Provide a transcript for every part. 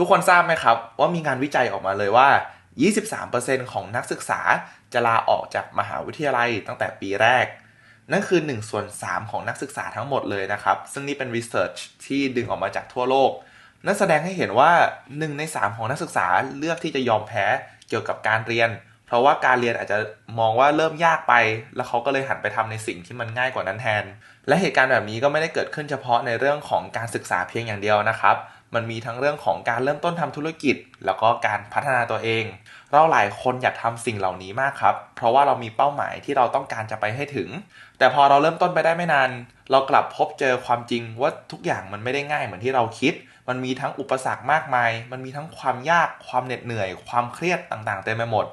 ทุกคนทราบไหมครับว่ามีงานวิจัยออกมาเลยว่า 23%ของนักศึกษาจะลาออกจากมหาวิทยาลัยตั้งแต่ปีแรก นั่นคือ1ส่วน3 ของนักศึกษาทั้งหมดเลยนะครับ ซึ่งนี่เป็นรีเสิร์ชที่ดึงออกมาจากทั่วโลก นั่นแสดงให้เห็นว่า1ใน 3 ของนักศึกษาเลือกที่จะยอมแพ้เกี่ยวกับการเรียน เพราะว่าการเรียนอาจจะมองว่าเริ่มยากไป แล้วเขาก็เลยหันไปทำในสิ่งที่มันง่ายกว่านั้นแทน และเหตุการณ์แบบนี้ก็ไม่ได้เกิดขึ้นเฉพาะในเรื่องของการศึกษาเพียงอย่างเดียวนะครับมันมีทั้งเรื่องของการเริ่มต้นทำธุรกิจแล้วก็การพัฒนาตัวเอง เราหลายคนอยากทำสิ่งเหล่านี้มากครับ เพราะว่าเรามีเป้าหมายที่เราต้องการจะไปให้ถึง แต่พอเราเริ่มต้นไปได้ไม่นาน เรากลับพบเจอความจริงว่า ทุกอย่างมันไม่ได้ง่ายเหมือนที่เราคิด มันมีทั้งอุปสรรคมากมาย มันมีทั้งความยากความเหน็ดเหนื่อย ความเครียดต่างๆ เต็มไปหมด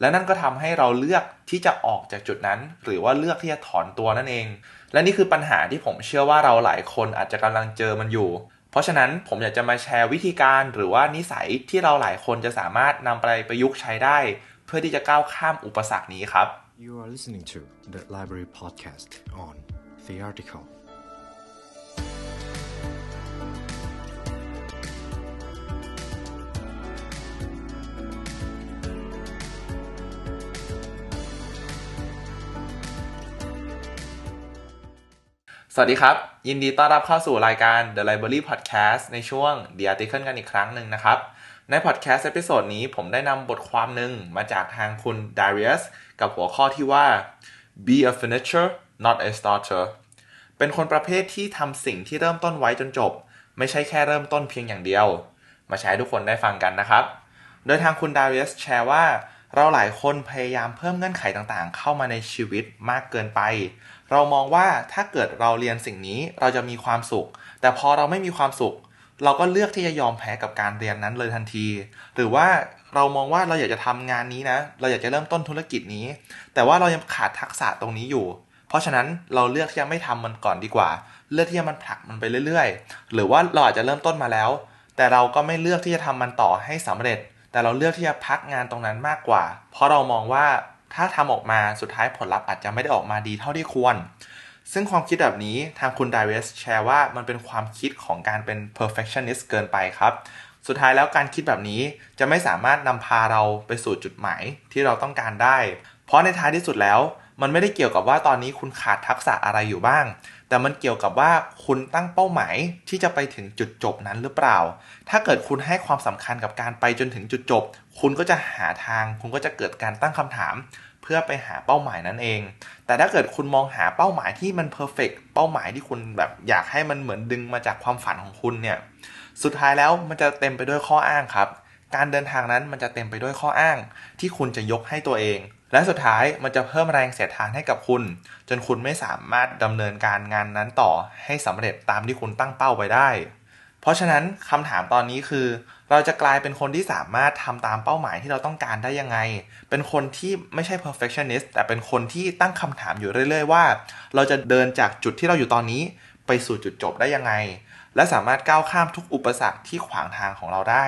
และนั่นก็ทำให้เราเลือกที่จะออกจากจุดนั้น หรือว่าเลือกที่จะถอนตัวนั่นเอง และนี่คือปัญหาที่ผมเชื่อว่าเราหลายคนอาจจะกำลังเจอมันอยู่เพราะฉะนั้นผมอยากจะมาแชร์วิธีการหรือว่านิสัยที่เราหลายคนจะสามารถนำไปประยุกต์ใช้ได้ เพื่อที่จะก้าวข้ามอุปสรรคนี้ครับ You are listening to the Library Podcast on t h e o r t i c a l วัสดีครับ ยินดีต้อนรับเข้าสู่รายการ The Library Podcast ในช่วง The Article กันอีกครั้งหนึ่งนะครับ ในอดแคสต์เอพิโซดนี้ผมได้นำบทความหนึ่งมาจากทางคุณ Darius กับหัวข้อที่ว่า Be a finisher not a starter เป็นคนประเภทที่ทำสิ่งที่เริ่มต้นไว้จนจบ ไม่ใช่แค่เริ่มต้นเพียงอย่างเดียว มาใช้ทุกคนได้ฟังกันนะครับ โดยทางคุณ Darius แชร์ว่าเราหลายคนพยายามเพิ่มเงื่อนไขต่างๆ เข้ามาในชีวิตมากเกินไป เรามองว่าถ้าเกิดเราเรียนสิ่งนี้เราจะมีความสุข แต่พอเราไม่มีความสุข เราก็เลือกที่จะยอมแพ้กับการเรียนนั้นเลยทันที หรือว่าเรามองว่าเราอยากจะทำงานนี้นะ เราอยากจะเริ่มต้นธุรกิจนี้ แต่ว่าเรายังขาดทักษะตรงนี้อยู่ เพราะฉะนั้นเราเลือกที่จะไม่ทำมันก่อนดีกว่า เลือกที่จะมันผลักมันไปเรื่อย ๆ หรือว่าเราอาจจะเริ่มต้นมาแล้ว แต่เราก็ไม่เลือกที่จะทำมันต่อให้สำเร็จแต่เราเลือกที่จะพักงานตรงนั้นมากกว่า เพราะเรามองว่าถ้าทำออกมาสุดท้ายผลลัพธ์อาจจะไม่ได้ออกมาดีเท่าที่ควร ซึ่งความคิดแบบนี้ทางคุณไดเวสแชร์ว่ามันเป็นความคิดของการเป็น perfectionist เกินไปครับ สุดท้ายแล้วการคิดแบบนี้จะไม่สามารถนำพาเราไปสู่จุดหมายที่เราต้องการได้ เพราะในท้ายที่สุดแล้วมันไม่ได้เกี่ยวกับว่าตอนนี้คุณขาดทักษะอะไรอยู่บ้าง แต่มันเกี่ยวกับว่าคุณตั้งเป้าหมายที่จะไปถึงจุดจบนั้นหรือเปล่า ถ้าเกิดคุณให้ความสำคัญกับการไปจนถึงจุดจบ คุณก็จะหาทาง คุณก็จะเกิดการตั้งคำถาม เพื่อไปหาเป้าหมายนั้นเอง แต่ถ้าเกิดคุณมองหาเป้าหมายที่มันเพอร์เฟกเป้าหมายที่คุณแบบอยากให้มันเหมือนดึงมาจากความฝันของคุณเนี่ย สุดท้ายแล้วมันจะเต็มไปด้วยข้ออ้างครับ การเดินทางนั้นมันจะเต็มไปด้วยข้ออ้าง ที่คุณจะยกให้ตัวเองและสุดท้ายมันจะเพิ่มแรงเสียดทานให้กับคุณ จนคุณไม่สามารถดำเนินการงานนั้นต่อให้สำเร็จตามที่คุณตั้งเป้าไว้ได้ เพราะฉะนั้นคำถามตอนนี้คือ เราจะกลายเป็นคนที่สามารถทำตามเป้าหมายที่เราต้องการได้ยังไง เป็นคนที่ไม่ใช่ perfectionist แต่เป็นคนที่ตั้งคำถามอยู่เรื่อยๆว่าเราจะเดินจากจุดที่เราอยู่ตอนนี้ไปสู่จุดจบได้ยังไง และสามารถก้าวข้ามทุกอุปสรรคที่ขวางทางของเราได้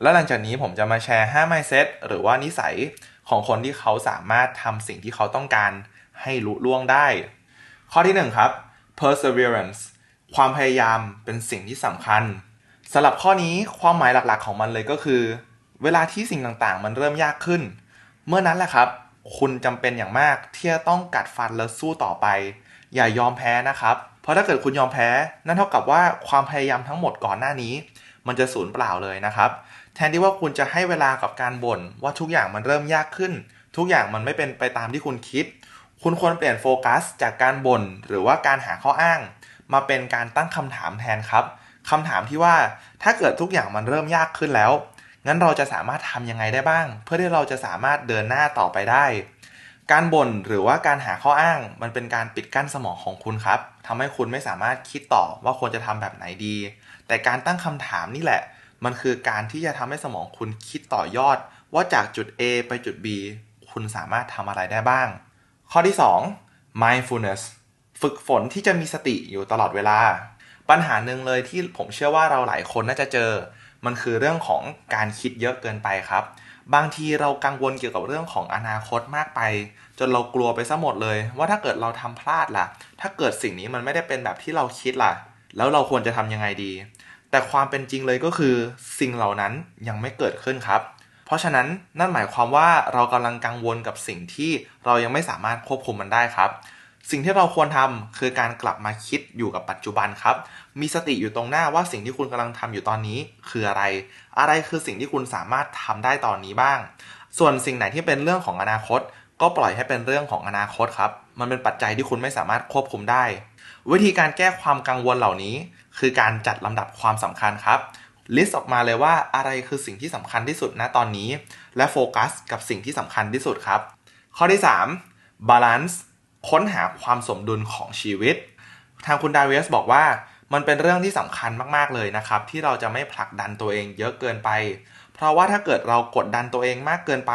และหลังจากนี้ผมจะมาแชร์ 5 mindset หรือว่านิสัยของคนที่เขาสามารถทำสิ่งที่เขาต้องการให้ลุล่วงได้ ข้อที่1ครับ perseverance ความพยายามเป็นสิ่งที่สำคัญ สำหรับข้อนี้ความหมายหลักๆของมันเลยก็คือ เวลาที่สิ่งต่างๆมันเริ่มยากขึ้น เมื่อนั้นแหละครับ คุณจำเป็นอย่างมากที่จะต้องกัดฟันและสู้ต่อไป อย่ายอมแพ้นะครับ เพราะถ้าเกิดคุณยอมแพ้ นั่นเท่ากับว่าความพยายามทั้งหมดก่อนหน้านี้มันจะสูญเปล่าเลยนะครับ แทนที่ว่าคุณจะให้เวลากับการบ่น ว่าทุกอย่างมันเริ่มยากขึ้น ทุกอย่างมันไม่เป็นไปตามที่คุณคิด คุณควรเปลี่ยนโฟกัส จากการบ่นหรือว่าการหาข้ออ้าง มาเป็นการตั้งคำถามแทนครับคำถามที่ว่าถ้าเกิดทุกอย่างมันเริ่มยากขึ้นแล้วงั้นเราจะสามารถทำยังไงได้บ้าง เพื่อที่เราจะสามารถเดินหน้าต่อไปได้การบ่นหรือว่าการหาข้ออ้างมันเป็นการปิดกั้นสมองของคุณครับ ทำให้คุณไม่สามารถคิดต่อว่าควรจะทำแบบไหนดี แต่การตั้งคำถามนี่แหละ มันคือการที่จะทำให้สมองคุณคิดต่อยอด ว่าจากจุด A ไปจุด B คุณสามารถทำอะไรได้บ้าง ข้อที่ 2 mindfulness ฝึกฝนที่จะมีสติอยู่ตลอดเวลา ปัญหาหนึ่งเลยที่ผมเชื่อว่าเราหลายคนน่าจะเจอ มันคือเรื่องของการคิดเยอะเกินไปครับบางทีเรากังวลเกี่ยวกับเรื่องของอนาคตมากไป จนเรากลัวไปซะหมดเลยว่าถ้าเกิดเราทำพลาดล่ะ ถ้าเกิดสิ่งนี้มันไม่ได้เป็นแบบที่เราคิดล่ะ แล้วเราควรจะทํำยังไงดี แต่ความเป็นจริงเลยก็คือสิ่งเหล่านั้นยังไม่เกิดขึ้นครับเพราะฉะนั้นนั่นหมายความว่าเรากำลังกังวลกับสิ่งที่เรายังไม่สามารถควบคุมมันได้ครับสิ่งที่เราควรทำคือการกลับมาคิดอยู่กับปัจจุบันครับ มีสติอยู่ตรงหน้าว่าสิ่งที่คุณกำลังทำอยู่ตอนนี้ คืออะไร อะไรคือสิ่งที่คุณสามารถทำได้ตอนนี้บ้าง ส่วนสิ่งไหนที่เป็นเรื่องของอนาคต ก็ปล่อยให้เป็นเรื่องของอนาคตครับ มันเป็นปัจจัยที่คุณไม่สามารถควบคุมได้ วิธีการแก้ความกังวลเหล่านี้ คือการจัดลำดับความสำคัญครับ ลิสต์ออกมาเลยว่าอะไรคือสิ่งที่สำคัญที่สุดณตอนนี้ และโฟกัส กับสิ่งที่สำคัญที่สุดครับ ข้อที่3 balance ค้นหาความสมดุลของชีวิต ทางคุณดาวิสบอกว่ามันเป็นเรื่องที่สำคัญมากๆเลยนะครับ ที่เราจะไม่ผลักดันตัวเองเยอะเกินไป เพราะว่าถ้าเกิดเรากดดันตัวเองมากเกินไป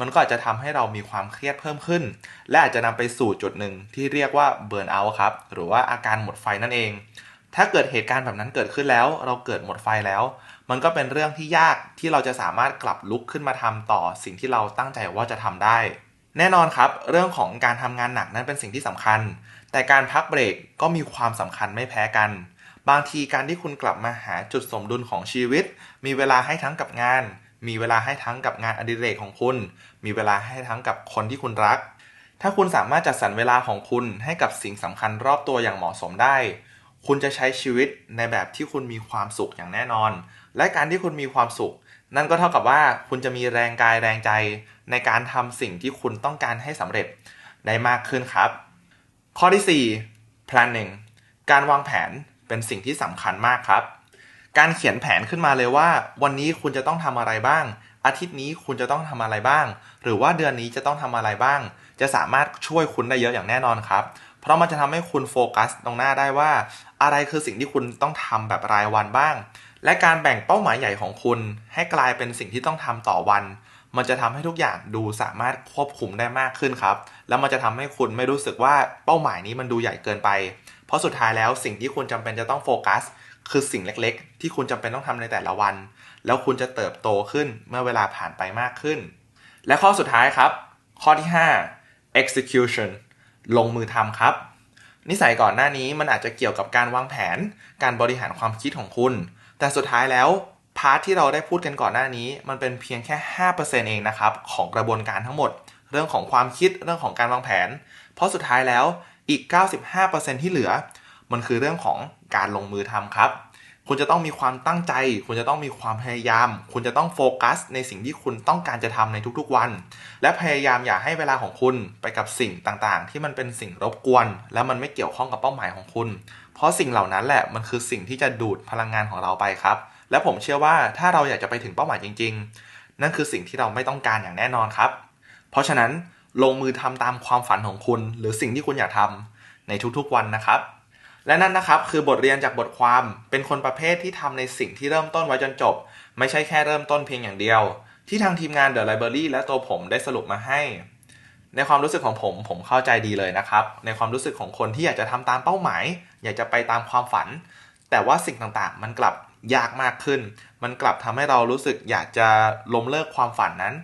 มันก็อาจจะทำให้เรามีความเครียดเพิ่มขึ้น และอาจจะนำไปสู่จุดหนึ่งที่เรียกว่าเบิร์นเอาท์ครับหรือว่าอาการหมดไฟนั่นเอง ถ้าเกิดเหตุการณ์แบบนั้นเกิดขึ้นแล้ว เราเกิดหมดไฟแล้ว มันก็เป็นเรื่องที่ยากที่เราจะสามารถกลับลุกขึ้นมาทำต่อสิ่งที่เราตั้งใจว่าจะทำได้แน่นอนครับ เรื่องของการทำงานหนักนั้นเป็นสิ่งที่สำคัญ แต่การพักเบรกก็มีความสำคัญไม่แพ้กัน บางทีการที่คุณกลับมาหาจุดสมดุลของชีวิต มีเวลาให้ทั้งกับงาน มีเวลาให้ทั้งกับงานอดิเรกของคุณ มีเวลาให้ทั้งกับคนที่คุณรัก ถ้าคุณสามารถจัดสรรเวลาของคุณให้กับสิ่งสำคัญรอบตัวอย่างเหมาะสมได้ คุณจะใช้ชีวิตในแบบที่คุณมีความสุขอย่างแน่นอน และการที่คุณมีความสุขนั่นก็เท่ากับว่า คุณจะมีแรงกายแรงใจในการทำสิ่งที่คุณต้องการให้สำเร็จได้มากขึ้นครับข้อที่4 planning การวางแผนเป็นสิ่งที่สำคัญมากครับ การเขียนแผนขึ้นมาเลยว่า วันนี้คุณจะต้องทำอะไรบ้าง อาทิตย์นี้คุณจะต้องทำอะไรบ้าง หรือว่าเดือนนี้จะต้องทำอะไรบ้าง จะสามารถช่วยคุณได้เยอะอย่างแน่นอนครับเพราะมันจะทำให้คุณโฟกัสตรงหน้าได้ว่า อะไรคือสิ่งที่คุณต้องทำแบบรายวันบ้างและการแบ่งเป้าหมายใหญ่ของคุณ ให้กลายเป็นสิ่งที่ต้องทำต่อวัน มันจะทำให้ทุกอย่างดูสามารถควบคุมได้มากขึ้นครับ แล้วมันจะทำให้คุณไม่รู้สึกว่าเป้าหมายนี้มันดูใหญ่เกินไป เพราะสุดท้ายแล้วสิ่งที่คุณจำเป็นจะต้องโฟกัส คือสิ่งเล็กๆ ที่คุณจำเป็นต้องทำในแต่ละวัน แล้วคุณจะเติบโตขึ้นเมื่อเวลาผ่านไปมากขึ้น และข้อสุดท้ายครับ ข้อที่ 5 execution ลงมือทำครับ นิสัยก่อนหน้านี้มันอาจจะเกี่ยวกับการวางแผนการบริหารความคิดของคุณแต่สุดท้ายแล้ว พาร์ทที่เราได้พูดกันก่อนหน้านี้ มันเป็นเพียงแค่ 5%เองนะครับของกระบวนการทั้งหมด เรื่องของความคิดเรื่องของการวางแผน เพราะสุดท้ายแล้วอีก 95%ที่เหลือ มันคือเรื่องของการลงมือทำครับคุณจะต้องมีความตั้งใจ คุณจะต้องมีความพยายาม คุณจะต้องโฟกัสในสิ่งที่คุณต้องการจะทำในทุกๆวัน และพยายามอย่าให้เวลาของคุณไปกับสิ่งต่างๆ ที่มันเป็นสิ่งรบกวน และมันไม่เกี่ยวข้องกับเป้าหมายของคุณเพราะสิ่งเหล่านั้นแหละมันคือสิ่งที่จะดูดพลังงานของเราไปครับ และผมเชื่อว่าถ้าเราอยากจะไปถึงเป้าหมายจริงๆ นั่นคือสิ่งที่เราไม่ต้องการอย่างแน่นอนครับ เพราะฉะนั้นลงมือทำตามความฝันของคุณ หรือสิ่งที่คุณอยากทำในทุกๆวันนะครับ และนั่นนะครับคือบทเรียนจากบทความเป็นคนประเภทที่ทำในสิ่งที่เริ่มต้นไว้จนจบ ไม่ใช่แค่เริ่มต้นเพียงอย่างเดียว ที่ทางทีมงานเดอะไลบรารีและตัวผมได้สรุปมาให้ในความรู้สึกของผมผมเข้าใจดีเลยนะครับ ในความรู้สึกของคนที่อยากจะทำตามเป้าหมายอยากจะไปตามความฝัน แต่ว่าสิ่งต่างๆมันกลับยากมากขึ้น มันกลับทำให้เรารู้สึกอยากจะล้มเลิกความฝันนั้น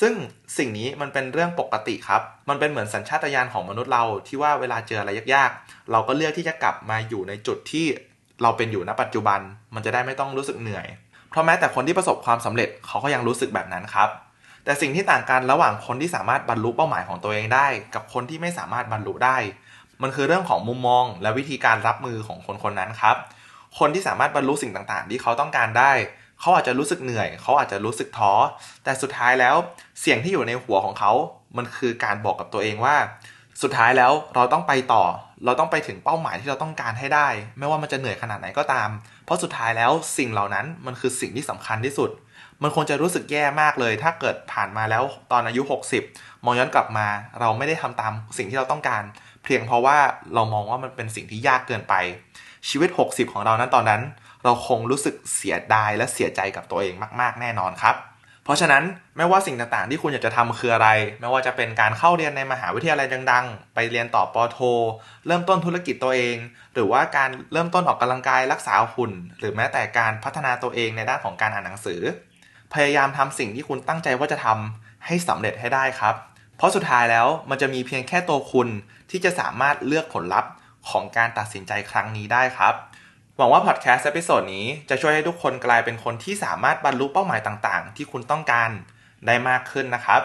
ซึ่งสิ่งนี้มันเป็นเรื่องปกติครับ มันเป็นเหมือนสัญชาตญาณของมนุษย์เราที่ว่าเวลาเจออะไรยากๆเราก็เลือกที่จะกลับมาอยู่ในจุดที่ เราเป็นอยู่ณปัจจุบันมันจะได้ไม่ต้องรู้สึกเหนื่อย เพราะแม้แต่คนที่ประสบความสำเร็จเขาก็ยังรู้สึกแบบนั้นครับแต่สิ่งที่ต่างกันระหว่างคนที่สามารถบรรลุเป้าหมายของตัวเองได้ กับคนที่ไม่สามารถบรรลุได้ มันคือเรื่องของมุมมอง และวิธีการรับมือของคนคนนั้นครับ คนที่สามารถบรรลุสิ่งต่างๆที่เขาต้องการได้ เขาอาจจะรู้สึกเหนื่อย เขาอาจจะรู้สึกท้อ แต่สุดท้ายแล้วเสียงที่อยู่ในหัวของเขา มันคือการบอกกับตัวเองว่า สุดท้ายแล้วเราต้องไปต่อ เราต้องไปถึงเป้าหมายที่เราต้องการให้ได้ ไม่ว่ามันจะเหนื่อยขนาดไหนก็ตาม เพราะสุดท้ายแล้วสิ่งเหล่านั้นมันคือสิ่งที่สำคัญที่สุดมันคงจะรู้สึกแย่มากเลยถ้าเกิดผ่านมาแล้วตอนอายุ 60มองย้อนกลับมาเราไม่ได้ทำตามสิ่งที่เราต้องการ เพียงเพราะว่าเรามองว่ามันเป็นสิ่งที่ยากเกินไป ชีวิต 60 ของเรานั้นตอนนั้น เราคงรู้สึกเสียดายและเสียใจกับตัวเองมากๆ แน่นอนครับ เพราะฉะนั้น ไม่ว่าสิ่งต่างๆที่คุณอยากจะทำคืออะไรไม่ว่าจะเป็นการเข้าเรียนในมหาวิทยาลัยดัง ๆ ไปเรียนต่อปอโท เริ่มต้นธุรกิจตัวเอง หรือว่าการเริ่มต้นออกกำลังกายรักษาหุ่นหรือแม้แต่การพัฒนาตัวเองในด้านของการอ่านหนังสือพยายามทำสิ่งที่คุณตั้งใจว่าจะทำให้สำเร็จให้ได้ครับ เพราะสุดท้ายแล้วมันจะมีเพียงแค่ตัวคุณที่จะสามารถเลือกผลลัพธ์ของการตัดสินใจครั้งนี้ได้ครับ หวังว่าพอดแคสต์เอพิโซดนี้จะช่วยให้ทุกคนกลายเป็นคนที่สามารถบรรลุเป้าหมายต่าง ๆ ที่คุณต้องการได้มากขึ้นนะครับ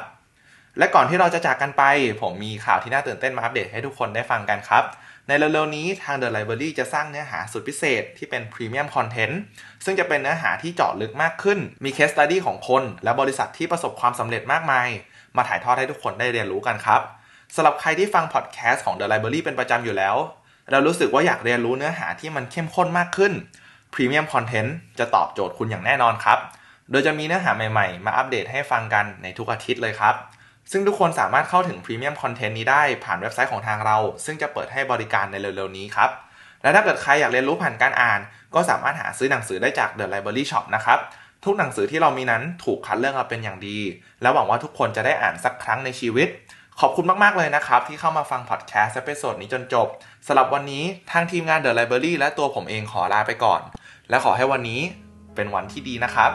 และก่อนที่เราจะจากกันไป ผมมีข่าวที่น่าตื่นเต้นมาอัปเดตให้ทุกคนได้ฟังกันครับในเร็วๆนี้ทาง The Library จะสร้างเนื้อหาสุดพิเศษที่เป็นพรีเมียมคอนเทนต์ ซึ่งจะเป็นเนื้อหาที่เจาะลึกมากขึ้น มีเคสตดี u ี้ของคน และบริษัทที่ประสบความสำเร็จมากมาย มาถ่ายทอดให้ทุกคนได้เรียนรู้กันครับ สำหรับใครที่ฟังพอดแคสต์ของ The Library เป็นประจำอยู่แล้ว เรารู้สึกว่าอยากเรียนรู้เนื้อหาที่มันเข้มข้นมากขึ้น พรีเมียมคอนเทนต์จะตอบโจทย์คุณอย่างแน่นอนครับ โดยจะมีเนื้อหาใหม่ๆ มาอัปเดตให้ฟังกันในทุกอาทิตย์เลยครับซึ่งทุกคนสามารถเข้าถึงพรีเมียมคอนเทนต์นี้ได้ผ่านเว็บไซต์ของทางเรา ซึ่งจะเปิดให้บริการในเร็วๆ นี้ครับ และถ้าเกิดใครอยากเรียนรู้ผ่านการอ่าน ก็สามารถหาซื้อหนังสือได้จาก The Library Shop นะครับทุกหนังสือที่เรามีนั้นถูกคัดเลือกมาเป็นอย่างดี และหวังว่าทุกคนจะได้อ่านสักครั้งในชีวิต ขอบคุณมากๆเลยนะครับ ที่เข้ามาฟังพอดแคสต์เอพิโซดนี้จนจบสำหรับวันนี้ทางทีมงาน The Library และตัวผมเองขอลาไปก่อน และขอให้วันนี้เป็นวันที่ดีนะครับ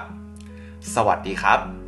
สวัสดีครับ